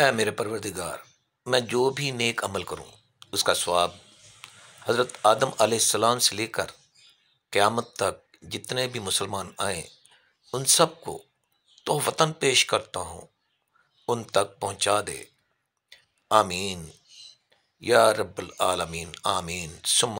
ए मेरे परवरदिगार मैं जो भी नेक अमल करूँ उसका स्वाब हज़रत आदम आसमाम से लेकर क़्यामत तक जितने भी मुसलमान आए उन सब को तो वतन पेश करता हूँ उन तक पहुँचा दे आमीन या रब्बल आलमीन आमीन सुम